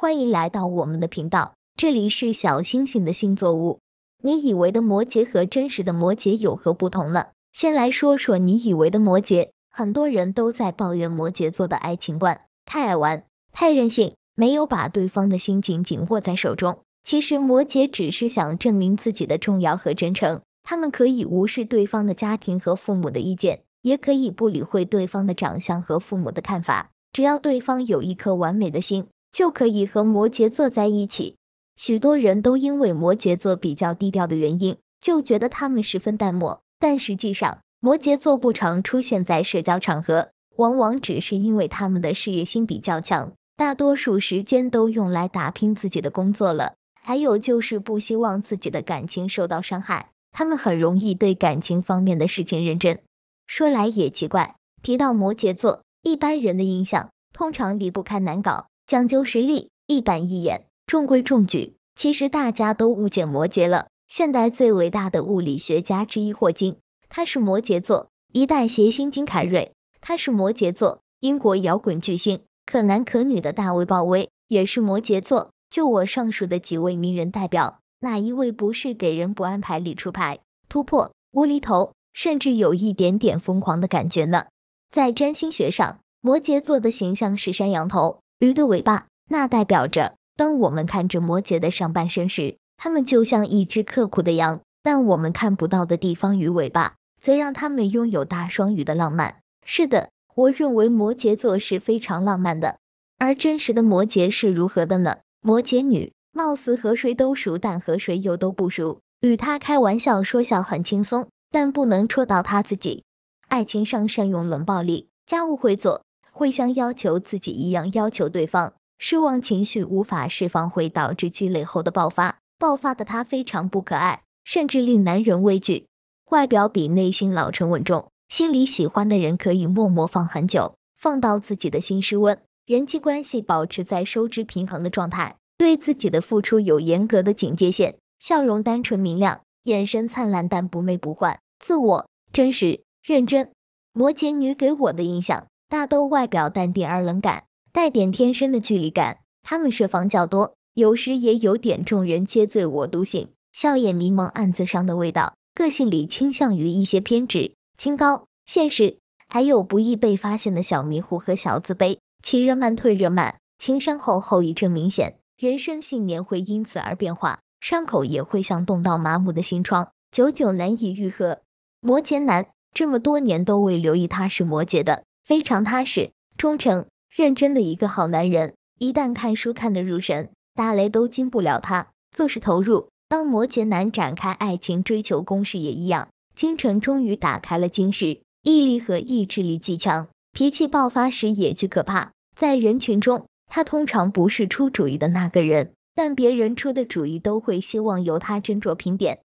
欢迎来到我们的频道，这里是小星星的星座屋。你以为的摩羯和真实的摩羯有何不同呢？先来说说你以为的摩羯。很多人都在抱怨摩羯座的爱情观太爱玩、太任性，没有把对方的心紧紧握在手中。其实摩羯只是想证明自己的重要和真诚。他们可以无视对方的家庭和父母的意见，也可以不理会对方的长相和父母的看法，只要对方有一颗完美的心。就可以和摩羯座在一起。许多人都因为摩羯座比较低调的原因，就觉得他们十分淡漠。但实际上，摩羯座不常出现在社交场合，往往只是因为他们的事业心比较强，大多数时间都用来打拼自己的工作了。还有就是不希望自己的感情受到伤害，他们很容易对感情方面的事情认真。说来也奇怪，提到摩羯座，一般人的印象通常离不开难搞。讲究实力，一板一眼，中规中矩。其实大家都误解摩羯了。现代最伟大的物理学家之一霍金，他是摩羯座；一代谐星金凯瑞，他是摩羯座；英国摇滚巨星可男可女的大卫鲍威，也是摩羯座。就我上述的几位名人代表，哪一位不是给人不安排理出牌、突破、无厘头，甚至有一点点疯狂的感觉呢？在占星学上，摩羯座的形象是山羊头。鱼的尾巴，那代表着当我们看着摩羯的上半身时，他们就像一只刻苦的羊；但我们看不到的地方，鱼尾巴则让他们拥有大双鱼的浪漫。是的，我认为摩羯座是非常浪漫的。而真实的摩羯是如何的呢？摩羯女貌似和谁都熟，但和谁又都不熟。与他开玩笑说笑很轻松，但不能戳到他自己。爱情上善用冷暴力，家务会做。会像要求自己一样要求对方，失望情绪无法释放会导致积累后的爆发。爆发的他非常不可爱，甚至令男人畏惧。外表比内心老成稳重，心里喜欢的人可以默默放很久，放到自己的心室温。人际关系保持在收支平衡的状态，对自己的付出有严格的警戒线。笑容单纯明亮，眼神灿烂但不媚不幻，自我真实认真。摩羯女给我的印象。大都外表淡定而冷感，带点天生的距离感。他们设防较多，有时也有点众人皆醉我独醒、笑眼迷茫、暗自伤的味道。个性里倾向于一些偏执、清高、现实，还有不易被发现的小迷糊和小自卑。其热慢退热慢，情伤后后遗症明显，人生信念会因此而变化，伤口也会像冻到麻木的心窗，久久难以愈合。摩羯男这么多年都未留意他是摩羯的。非常踏实、忠诚、认真的一个好男人，一旦看书看得入神，打雷都惊不了他。做事投入，当摩羯男展开爱情追求攻势也一样。金晨终于打开了金石，毅力和意志力极强，脾气爆发时也巨可怕。在人群中，他通常不是出主意的那个人，但别人出的主意都会希望由他斟酌评点。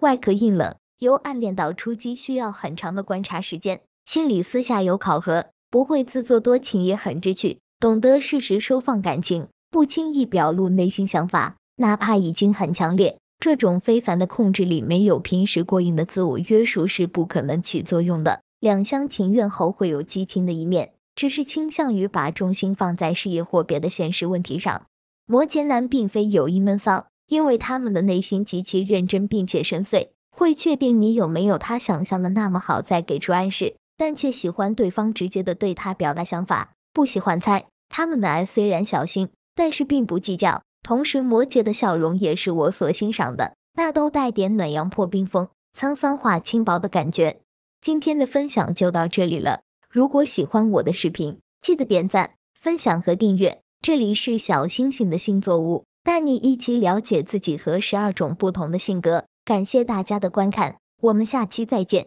外壳硬冷，由暗恋到出击需要很长的观察时间。心里私下有考核，不会自作多情，也很知趣，懂得适时收放感情，不轻易表露内心想法，哪怕已经很强烈。这种非凡的控制力，没有平时过硬的自我约束是不可能起作用的。两厢情愿后会有激情的一面，只是倾向于把重心放在事业或别的现实问题上。摩羯男并非有意闷骚，因为他们的内心极其认真并且深邃，会确定你有没有他想象的那么好，再给出暗示。但却喜欢对方直接的对他表达想法，不喜欢猜。他们的爱虽然小心，但是并不计较。同时，摩羯的笑容也是我所欣赏的，那都带点暖阳破冰封，沧桑化轻薄的感觉。今天的分享就到这里了。如果喜欢我的视频，记得点赞、分享和订阅。这里是小星星的星座屋，带你一起了解自己和十二种不同的性格。感谢大家的观看，我们下期再见。